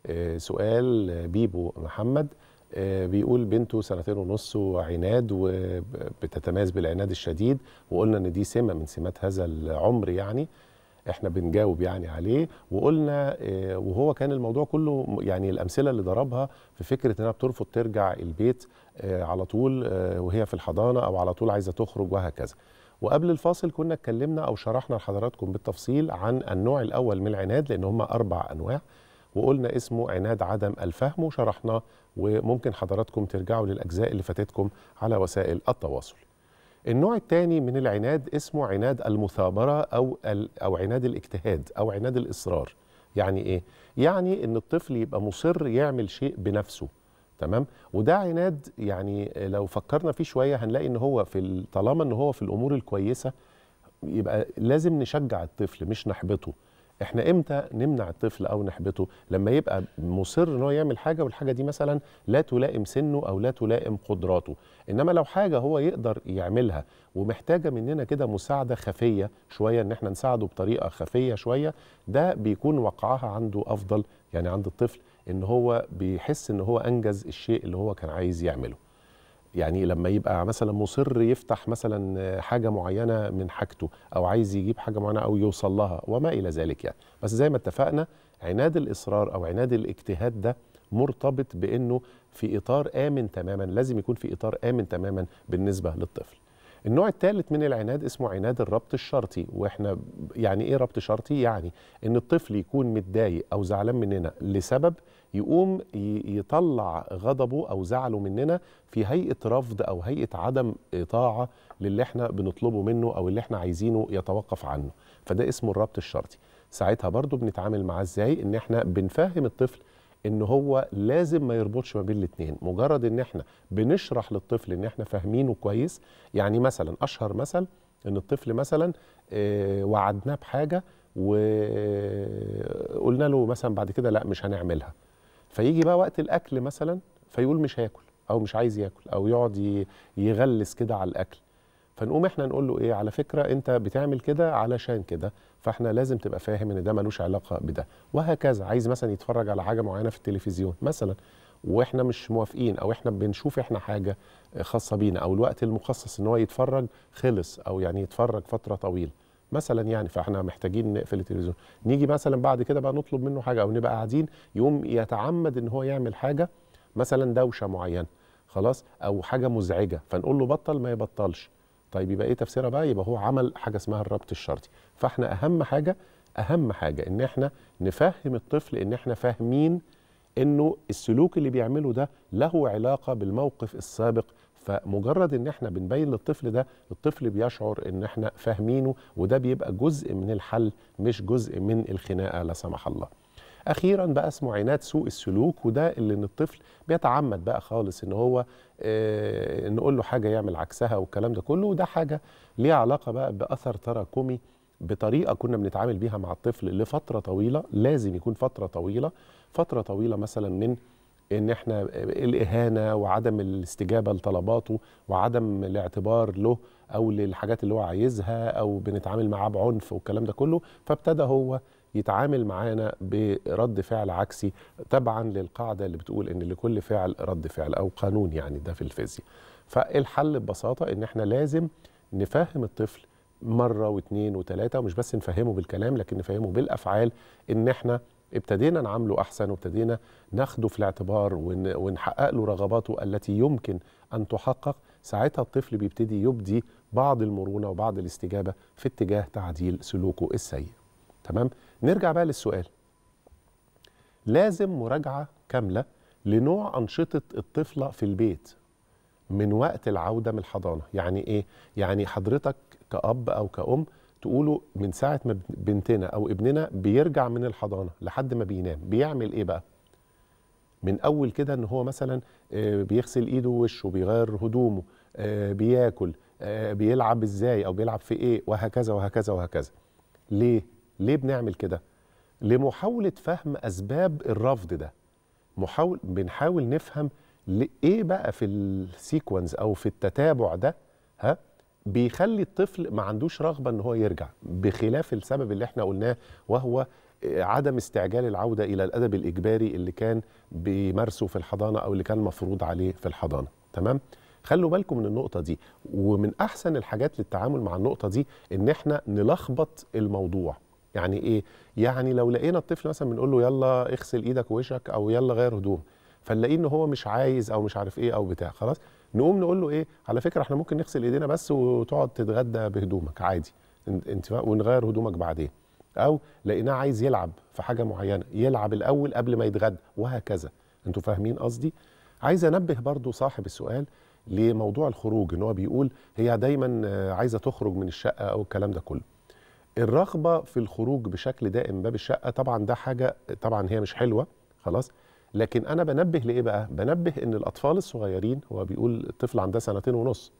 آه، سؤال آه، بيبو محمد آه، بيقول بنته سنتين ونص وعناد وبتتميز بالعناد الشديد وقلنا ان دي سمه من سمات هذا العمر يعني احنا بنجاوب يعني عليه وقلنا وهو كان الموضوع كله يعني الامثله اللي ضربها في فكره انها بترفض ترجع البيت آه، على طول آه، وهي في الحضانه او على طول عايزه تخرج وهكذا وقبل الفاصل كنا اتكلمنا او شرحنا لحضراتكم بالتفصيل عن النوع الاول من العناد لان هم اربع انواع وقلنا اسمه عناد عدم الفهم وشرحناه وممكن حضراتكم ترجعوا للاجزاء اللي فاتتكم على وسائل التواصل. النوع الثاني من العناد اسمه عناد المثابره او او عناد الاجتهاد او عناد الاصرار. يعني ايه؟ يعني ان الطفل يبقى مصر يعمل شيء بنفسه تمام وده عناد يعني لو فكرنا فيه شويه هنلاقي ان هو في طالما ان هو في الامور الكويسه يبقى لازم نشجع الطفل مش نحبطه احنا امتى نمنع الطفل او نحبطه لما يبقى مصر ان هو يعمل حاجه والحاجه دي مثلا لا تلائم سنه او لا تلائم قدراته انما لو حاجه هو يقدر يعملها ومحتاجه مننا كده مساعده خفيه شويه ان احنا نساعده بطريقه خفيه شويه ده بيكون وقعها عنده افضل يعني عند الطفل ان هو بيحس ان هو انجز الشيء اللي هو كان عايز يعمله يعني لما يبقى مثلا مصر يفتح مثلا حاجه معينه من حاجته او عايز يجيب حاجه معينه او يوصل لها وما الى ذلك يعني بس زي ما اتفقنا عناد الاصرار او عناد الاجتهاد ده مرتبط بانه في اطار امن تماما لازم يكون في اطار امن تماما بالنسبه للطفل النوع الثالث من العناد اسمه عناد الربط الشرطي واحنا يعني ايه ربط شرطي يعني ان الطفل يكون متضايق او زعلان مننا لسبب يقوم يطلع غضبه او زعله مننا في هيئه رفض او هيئه عدم طاعه للي احنا بنطلبه منه او اللي احنا عايزينه يتوقف عنه فده اسمه الربط الشرطي ساعتها برضو بنتعامل معاه ازاي ان احنا بنفهم الطفل ان هو لازم ما يربطش ما بين الاثنين مجرد ان احنا بنشرح للطفل ان احنا فاهمينه كويس يعني مثلا اشهر مثل ان الطفل مثلا آه، وعدناه بحاجه وقلنا له مثلا بعد كده لا مش هنعملها فيجي بقى وقت الاكل مثلا فيقول مش هياكل او مش عايز ياكل او يقعد يغلس كده على الاكل فنقوم احنا نقول له ايه على فكره انت بتعمل كده علشان كده فاحنا لازم تبقى فاهم ان ده ملوش علاقه بده وهكذا عايز مثلا يتفرج على حاجه معينه في التلفزيون مثلا واحنا مش موافقين او احنا بنشوف احنا حاجه خاصه بينا او الوقت المخصص ان هو يتفرج خلص او يعني يتفرج فتره طويله مثلا يعني فاحنا محتاجين نقفل التلفزيون نيجي مثلا بعد كده بقى نطلب منه حاجه او نبقى قاعدين يقوم يتعمد ان هو يعمل حاجه مثلا دوشه معينه خلاص او حاجه مزعجه فنقول له بطل ما يبطلش طيب يبقى ايه تفسيرها بقى يبقى هو عمل حاجه اسمها الربط الشرطي فاحنا اهم حاجه اهم حاجه ان احنا نفهم الطفل ان احنا فاهمين انه السلوك اللي بيعمله ده له علاقه بالموقف السابق فمجرد ان احنا بنبين للطفل ده الطفل بيشعر ان احنا فاهمينه وده بيبقى جزء من الحل مش جزء من الخناقه لا سمح الله اخيرا بقى اسمه عينات سوء السلوك وده اللي ان الطفل بيتعمد بقى خالص ان هو إيه نقول له حاجه يعمل عكسها والكلام ده كله وده حاجه ليها علاقه بقى باثر تراكمي بطريقه كنا بنتعامل بيها مع الطفل لفتره طويله لازم يكون فتره طويله فتره طويله مثلا من ان احنا الاهانه وعدم الاستجابه لطلباته وعدم الاعتبار له او للحاجات اللي هو عايزها او بنتعامل معاه بعنف والكلام ده كله فابتدى هو يتعامل معانا برد فعل عكسي تبعا للقاعده اللي بتقول ان لكل فعل رد فعل او قانون يعني ده في الفيزياء فالحل ببساطه ان احنا لازم نفهم الطفل مره واثنين وثلاثه ومش بس نفهمه بالكلام لكن نفهمه بالافعال ان احنا ابتدينا نعامله احسن وابتدينا ناخده في الاعتبار ونحقق له رغباته التي يمكن ان تحقق ساعتها الطفل بيبتدي يبدي بعض المرونه وبعض الاستجابه في اتجاه تعديل سلوكه السيء تمام نرجع بقى للسؤال لازم مراجعه كامله لنوع انشطه الطفله في البيت من وقت العوده من الحضانه يعني ايه يعني حضرتك كاب او كأم تقولوا من ساعه ما بنتنا او ابننا بيرجع من الحضانه لحد ما بينام بيعمل ايه بقى من اول كده ان هو مثلا آه، بيغسل ايده ووشه بيغير هدومه آه، بياكل آه، بيلعب ازاي او بيلعب في ايه وهكذا وهكذا وهكذا ليه ليه بنعمل كده لمحاوله فهم اسباب الرفض ده محاول بنحاول نفهم ايه بقى في السيكونز او في التتابع ده ها بيخلي الطفل ما عندوش رغبه ان هو يرجع بخلاف السبب اللي احنا قلناه وهو آه، عدم استعجال العوده الى الادب الاجباري اللي كان بيمارسه في الحضانه او اللي كان مفروض عليه في الحضانه تمام خلوا بالكم من النقطه دي ومن احسن الحاجات للتعامل مع النقطه دي ان احنا نلخبط الموضوع يعني ايه يعني لو لقينا الطفل مثلا بنقول له يلا اغسل ايدك ووشك او يلا غير هدوم فنلاقيه ان هو مش عايز او مش عارف ايه او بتاع خلاص نقوم نقول له ايه على فكره احنا ممكن نغسل ايدينا بس وتقعد تتغدى بهدومك عادي انت ونغير هدومك بعدين او لقيناه عايز يلعب في حاجه معينه يلعب الاول قبل ما يتغدى وهكذا انتوا فاهمين قصدي عايز انبه برضو صاحب السؤال لموضوع الخروج ان هو بيقول هي دايما عايزه تخرج من الشقه او الكلام ده كله الرغبه في الخروج بشكل دائم باب الشقه طبعا ده حاجه طبعا هي مش حلوه خلاص لكن انا بنبه لايه بقى بنبه ان الاطفال الصغيرين هو بيقول الطفل عندها سنتين ونص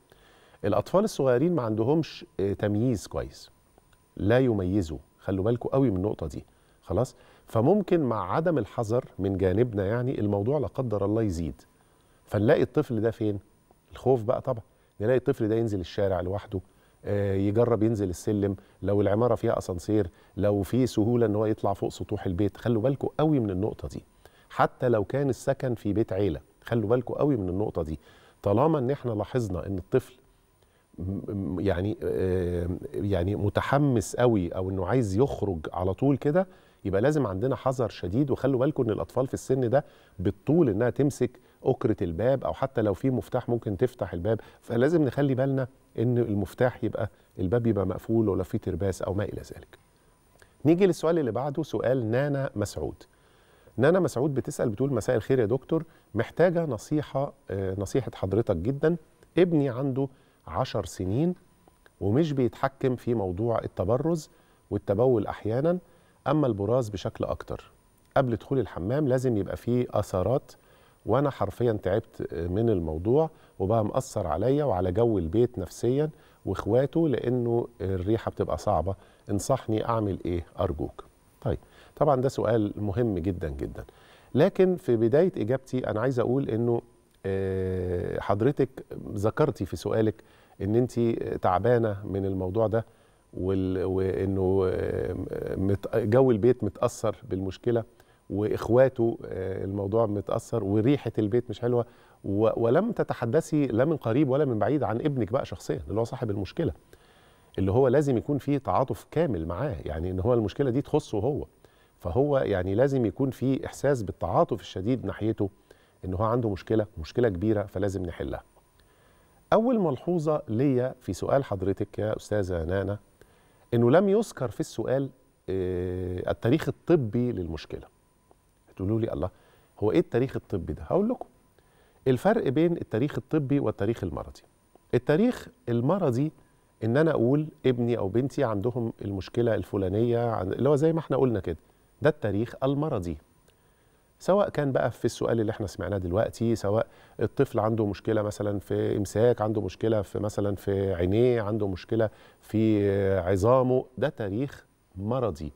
الاطفال الصغيرين ما عندهمش آه، تمييز كويس لا يميزوا خلوا بالكم قوي من النقطه دي خلاص فممكن مع عدم الحذر من جانبنا يعني الموضوع لا قدر الله يزيد فنلاقي الطفل ده فين الخوف بقى طبعا نلاقي الطفل ده ينزل الشارع لوحده آه، يجرب ينزل السلم لو العماره فيها اسانسير لو في سهوله ان هو يطلع فوق سطوح البيت خلوا بالكم قوي من النقطه دي حتى لو كان السكن في بيت عيله خلوا بالكم قوي من النقطه دي طالما ان احنا لاحظنا ان الطفل يعني آه، يعني متحمس قوي او انه عايز يخرج على طول كده يبقى لازم عندنا حذر شديد وخلوا بالكم ان الاطفال في السن ده بالطول انها تمسك اكره الباب او حتى لو في مفتاح ممكن تفتح الباب فلازم نخلي بالنا ان المفتاح يبقى الباب يبقى مقفول ولا في ترباس او ما الى ذلك. نيجي للسؤال اللي بعده سؤال نانا مسعود نانا مسعود بتسال بتقول مساء الخير يا دكتور محتاجه نصيحه آه، نصيحه حضرتك جدا ابني عنده عشر سنين ومش بيتحكم في موضوع التبرز والتبول احيانا اما البراز بشكل اكتر قبل دخول الحمام لازم يبقى فيه اثارات وانا حرفيا تعبت آه، من الموضوع وبقى مأثر عليا وعلى جو البيت نفسيا واخواته لانه الريحه بتبقى صعبه انصحني اعمل ايه ارجوك طيب طبعا ده سؤال مهم جدا جدا لكن في بداية إجابتي أنا عايز أقول أنه آه، حضرتك ذكرتي في سؤالك أن أنت تعبانة من الموضوع ده وأنه آه، جو البيت متأثر بالمشكلة واخواته آه، الموضوع متاثر وريحه البيت مش حلوه ولم تتحدثي لا من قريب ولا من بعيد عن ابنك بقى شخصيا اللي هو صاحب المشكله اللي هو لازم يكون فيه تعاطف كامل معاه يعني ان هو المشكله دي تخصه هو فهو يعني لازم يكون في احساس بالتعاطف الشديد ناحيته ان هو عنده مشكله مشكله كبيره فلازم نحلها اول ملحوظه ليا في سؤال حضرتك يا استاذه نانا انه لم يذكر في السؤال آه، التاريخ الطبي للمشكله هتقولوا لي الله هو ايه التاريخ الطبي ده هقول لكم الفرق بين التاريخ الطبي والتاريخ المرضي التاريخ المرضي ان انا اقول ابني او بنتي عندهم المشكله الفلانيه اللي هو زي ما احنا قلنا كده ده التاريخ المرضي سواء كان بقى في السؤال اللي احنا سمعناه دلوقتي سواء الطفل عنده مشكله مثلا في امساك عنده مشكله في مثلا في عينيه عنده مشكله في عظامه ده تاريخ مرضي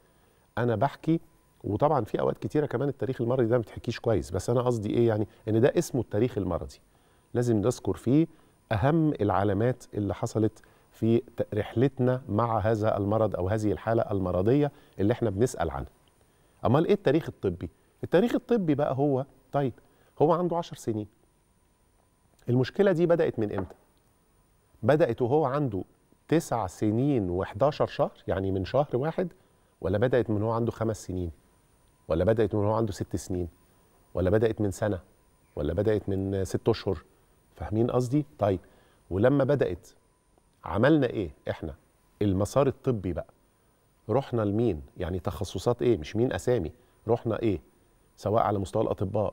انا بحكي وطبعا في اوقات كتيره كمان التاريخ المرضي ده ما بتحكيش كويس بس انا قصدي ايه يعني ان ده اسمه التاريخ المرضي لازم نذكر فيه اهم العلامات اللي حصلت في رحلتنا مع هذا المرض او هذه الحاله المرضيه اللي احنا بنسال عنها امال ايه التاريخ الطبي التاريخ الطبي بقى هو طيب هو عنده 10 سنين المشكله دي بدات من امتى بدات وهو عنده تسع سنين و11 شهر يعني من شهر واحد ولا بدات من هو عنده خمس سنين ولا بدات من هو عنده ست سنين ولا بدات من سنه ولا بدات من ست اشهر فاهمين قصدي طيب ولما بدات عملنا ايه احنا المسار الطبي بقى رحنا لمين يعني تخصصات ايه مش مين اسامي رحنا ايه سواء على مستوى الاطباء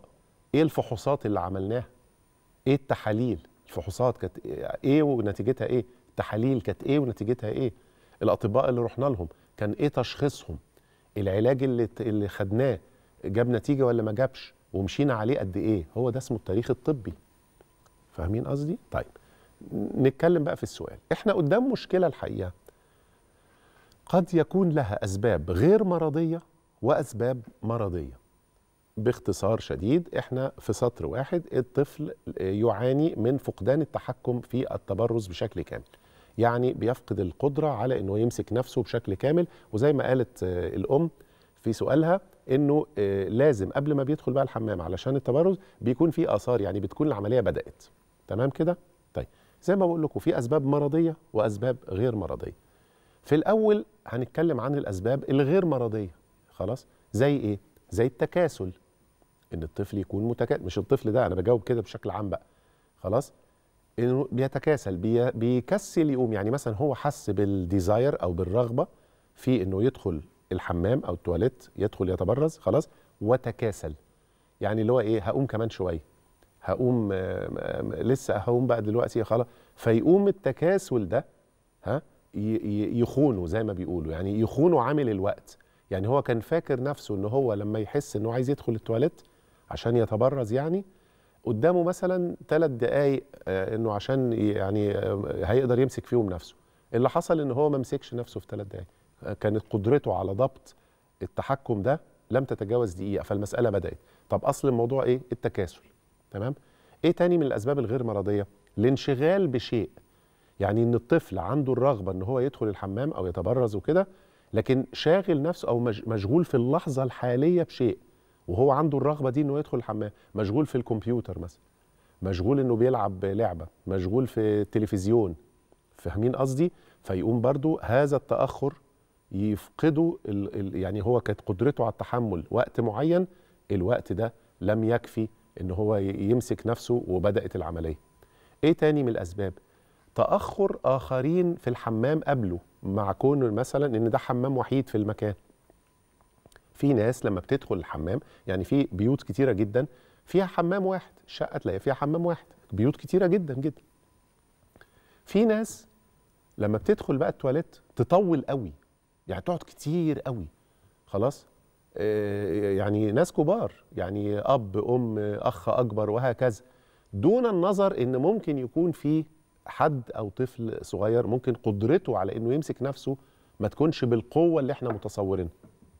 ايه الفحوصات اللي عملناها ايه التحاليل الفحوصات كانت ايه ونتيجتها ايه التحاليل كانت ايه ونتيجتها ايه الاطباء اللي رحنا لهم كان ايه تشخيصهم العلاج اللي اللي خدناه جاب نتيجه ولا ما جابش ومشينا عليه قد ايه هو ده اسمه التاريخ الطبي فاهمين قصدي طيب نتكلم بقى في السؤال احنا قدام مشكله الحقيقه قد يكون لها أسباب غير مرضية وأسباب مرضية باختصار شديد احنا في سطر واحد الطفل يعاني من فقدان التحكم في التبرز بشكل كامل يعني بيفقد القدرة على انه يمسك نفسه بشكل كامل وزي ما قالت آه، الام في سؤالها انه آه، لازم قبل ما بيدخل بقى الحمام علشان التبرز بيكون في اثار يعني بتكون العملية بدأت تمام كده؟ طيب زي ما بقول لكم في اسباب مرضية واسباب غير مرضية في الاول هنتكلم عن الاسباب الغير مرضيه خلاص زي ايه زي التكاسل ان الطفل يكون متكاسل مش الطفل ده انا بجاوب كده بشكل عام بقى خلاص انه بيتكاسل بي... بيكسل يقوم يعني مثلا هو حس بالديزاير او بالرغبه في انه يدخل الحمام او التواليت يدخل يتبرز خلاص وتكاسل يعني اللي هو ايه هقوم كمان شويه هقوم آه، آه، لسه هقوم بقى دلوقتي خلاص فيقوم التكاسل ده ها يخونه زي ما بيقولوا يعني يخونه عامل الوقت يعني هو كان فاكر نفسه ان هو لما يحس انه عايز يدخل التواليت عشان يتبرز يعني قدامه مثلا ثلاث دقائق آه، انه عشان يعني آه، هيقدر يمسك فيهم نفسه اللي حصل ان هو ما مسكش نفسه في ثلاث دقائق آه، كانت قدرته على ضبط التحكم ده لم تتجاوز دقيقه فالمساله بدات طب اصل الموضوع ايه التكاسل تمام ايه تاني من الاسباب الغير مرضيه الانشغال بشيء يعني ان الطفل عنده الرغبه ان هو يدخل الحمام او يتبرز وكده لكن شاغل نفسه او مشغول في اللحظه الحاليه بشيء وهو عنده الرغبه دي انه يدخل الحمام مشغول في الكمبيوتر مثلا مشغول انه بيلعب لعبه مشغول في التلفزيون فاهمين قصدي فيقوم برضو هذا التاخر يفقده يعني هو كانت قدرته على التحمل وقت معين الوقت ده لم يكفي ان هو يمسك نفسه وبدات العمليه ايه تاني من الاسباب تاخر اخرين في الحمام قبله مع كونه مثلا ان ده حمام وحيد في المكان في ناس لما بتدخل الحمام يعني في بيوت كتيره جدا فيها حمام واحد الشقه تلاقي فيها حمام واحد بيوت كتيره جدا جدا في ناس لما بتدخل بقى التواليت تطول قوي يعني تقعد كتير قوي خلاص آه، يعني ناس كبار يعني اب ام اخ اكبر وهكذا دون النظر ان ممكن يكون في حد او طفل صغير ممكن قدرته على انه يمسك نفسه ما تكونش بالقوه اللي احنا متصورينها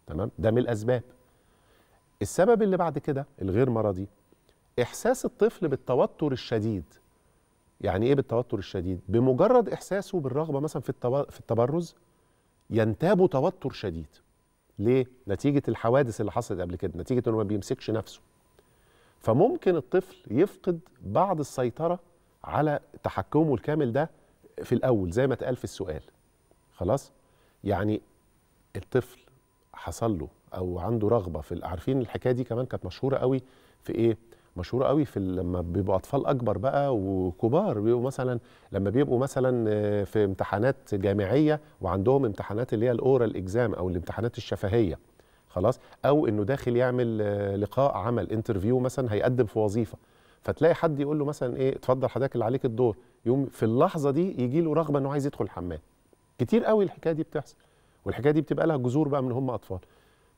تمام ده من الاسباب السبب اللي بعد كده الغير مرضي احساس الطفل بالتوتر الشديد يعني ايه بالتوتر الشديد بمجرد احساسه بالرغبه مثلا في في التبرز ينتابه توتر شديد ليه نتيجه الحوادث اللي حصلت قبل كده نتيجه انه ما بيمسكش نفسه فممكن الطفل يفقد بعض السيطره على تحكمه الكامل ده في الاول زي ما اتقال في السؤال خلاص يعني الطفل حصل له او عنده رغبه في عارفين الحكايه دي كمان كانت مشهوره قوي في ايه مشهوره قوي في لما بيبقوا اطفال اكبر بقى وكبار بيبقوا مثلا لما بيبقوا مثلا في امتحانات جامعيه وعندهم امتحانات اللي هي الاورال اكزام او الامتحانات الشفهيه خلاص او انه داخل يعمل آه، لقاء عمل انترفيو مثلا هيقدم في وظيفه فتلاقي حد يقول له مثلا ايه اتفضل حضرتك اللي عليك الدور يقوم في اللحظه دي يجي له رغبه انه عايز يدخل الحمام كتير قوي الحكايه دي بتحصل والحكايه دي بتبقى لها جذور بقى من هم اطفال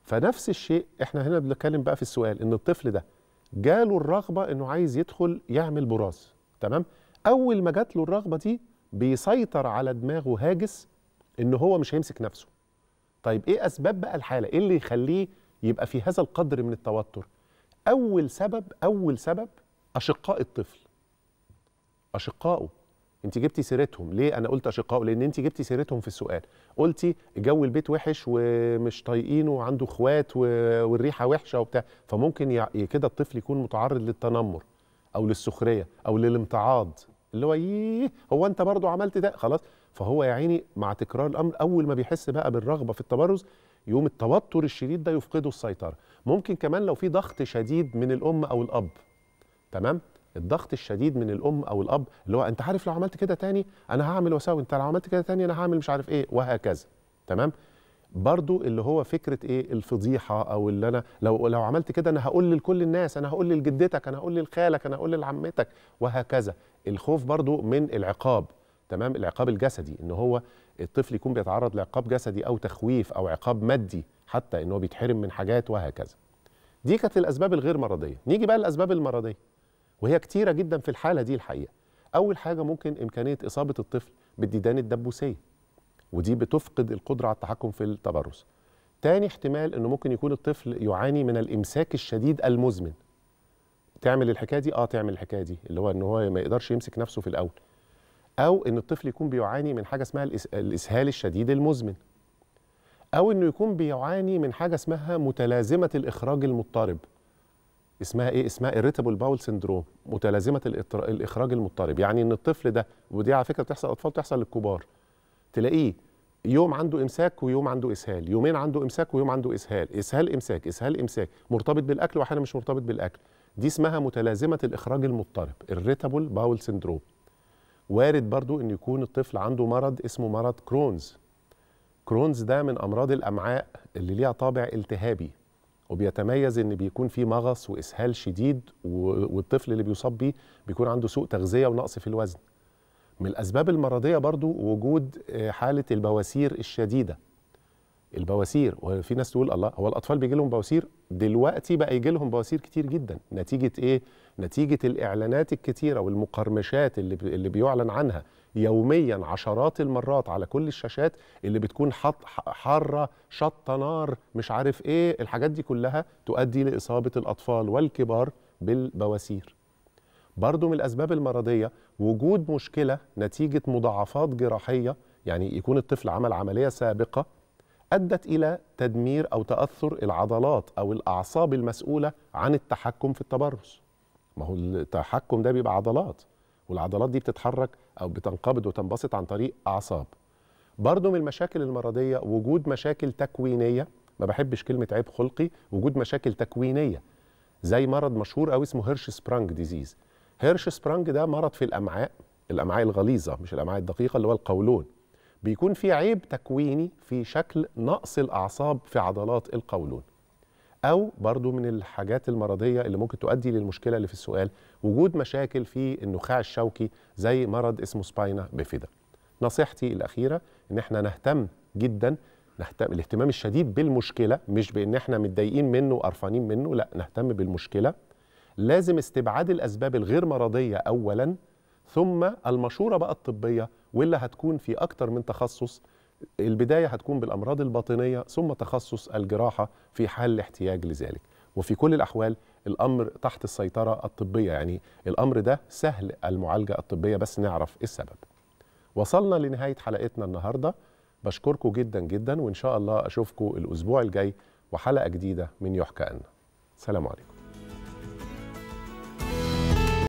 فنفس الشيء احنا هنا بنتكلم بقى في السؤال ان الطفل ده جاله الرغبه انه عايز يدخل يعمل براز تمام اول ما جات له الرغبه دي بيسيطر على دماغه هاجس ان هو مش هيمسك نفسه طيب ايه اسباب بقى الحاله ايه اللي يخليه يبقى في هذا القدر من التوتر اول سبب اول سبب اشقاء الطفل اشقائه انت جبتي سيرتهم ليه انا قلت اشقائه لان انت جبتي سيرتهم في السؤال قلتي جو البيت وحش ومش طايقينه وعنده اخوات والريحه وحشه وبتاع فممكن يعني كده الطفل يكون متعرض للتنمر او للسخريه او للامتعاض اللي هو ايه هو انت برضو عملت ده خلاص فهو يا عيني مع تكرار الامر اول ما بيحس بقى بالرغبه في التبرز يوم التوتر الشديد ده يفقده السيطره ممكن كمان لو في ضغط شديد من الام او الاب تمام الضغط الشديد من الام او الاب اللي هو انت عارف لو عملت كده تاني انا هعمل وساوي انت لو عملت كده تاني انا هعمل مش عارف ايه وهكذا تمام برضو اللي هو فكره ايه الفضيحه او اللي انا لو لو عملت كده انا هقول لكل الناس انا هقول لجدتك انا هقول لخالك انا هقول لعمتك وهكذا الخوف برضو من العقاب تمام العقاب الجسدي ان هو الطفل يكون بيتعرض لعقاب جسدي او تخويف او عقاب مادي حتى ان هو بيتحرم من حاجات وهكذا دي كانت الاسباب الغير مرضيه نيجي بقى الاسباب المرضيه وهي كتيرة جدا في الحالة دي الحقيقة أول حاجة ممكن إمكانية إصابة الطفل بالديدان الدبوسية ودي بتفقد القدرة على التحكم في التبرز تاني احتمال أنه ممكن يكون الطفل يعاني من الإمساك الشديد المزمن تعمل الحكاية دي؟ آه تعمل الحكاية دي اللي هو ان هو ما يقدرش يمسك نفسه في الأول أو أن الطفل يكون بيعاني من حاجة اسمها الإسهال الشديد المزمن أو أنه يكون بيعاني من حاجة اسمها متلازمة الإخراج المضطرب اسمها ايه اسمها irritable باول سندروم متلازمه الاخراج المضطرب يعني ان الطفل ده ودي على فكره بتحصل اطفال بتحصل للكبار تلاقيه يوم عنده امساك ويوم عنده اسهال يومين عنده امساك ويوم عنده اسهال اسهال امساك اسهال امساك مرتبط بالاكل واحيانا مش مرتبط بالاكل دي اسمها متلازمه الاخراج المضطرب الريتابل باول سندروم وارد برضو ان يكون الطفل عنده مرض اسمه مرض كرونز كرونز ده من امراض الامعاء اللي ليها طابع التهابي وبيتميز ان بيكون في مغص واسهال شديد والطفل اللي بيصاب بيه بيكون عنده سوء تغذيه ونقص في الوزن من الاسباب المرضيه برضو وجود آه، حاله البواسير الشديده البواسير وفي ناس تقول الله هو الاطفال بيجي لهم بواسير دلوقتي بقى يجي لهم بواسير كتير جدا نتيجه ايه نتيجه الاعلانات الكتيره والمقرمشات اللي اللي بيعلن عنها يوميا عشرات المرات على كل الشاشات اللي بتكون حط حاره شطه نار مش عارف ايه الحاجات دي كلها تؤدي لاصابه الاطفال والكبار بالبواسير برضو من الاسباب المرضيه وجود مشكله نتيجه مضاعفات جراحيه يعني يكون الطفل عمل عمليه سابقه ادت الى تدمير او تاثر العضلات او الاعصاب المسؤوله عن التحكم في التبرز ما هو التحكم ده بيبقى عضلات والعضلات دي بتتحرك او بتنقبض وتنبسط عن طريق اعصاب برضه من المشاكل المرضيه وجود مشاكل تكوينيه ما بحبش كلمه عيب خلقي وجود مشاكل تكوينيه زي مرض مشهور قوي اسمه هيرش سبرانج ديزيز هيرش سبرانج ده مرض في الامعاء الامعاء الغليظه مش الامعاء الدقيقه اللي هو القولون بيكون في عيب تكويني في شكل نقص الاعصاب في عضلات القولون او برضو من الحاجات المرضيه اللي ممكن تؤدي للمشكله اللي في السؤال وجود مشاكل في النخاع الشوكي زي مرض اسمه سباينا بيفيدا نصيحتي الاخيره ان احنا نهتم جدا نهتم الاهتمام الشديد بالمشكله مش بان احنا متضايقين منه وقرفانين منه لا نهتم بالمشكله لازم استبعاد الاسباب الغير مرضيه اولا ثم المشوره بقى الطبيه واللي هتكون في اكتر من تخصص البداية هتكون بالأمراض الباطنية ثم تخصص الجراحة في حال الاحتياج لذلك وفي كل الأحوال الأمر تحت السيطرة الطبية يعني الأمر ده سهل المعالجة الطبية بس نعرف السبب وصلنا لنهاية حلقتنا النهاردة بشكركم جدا جدا وإن شاء الله أشوفكم الأسبوع الجاي وحلقة جديدة من يحكى أن سلام عليكم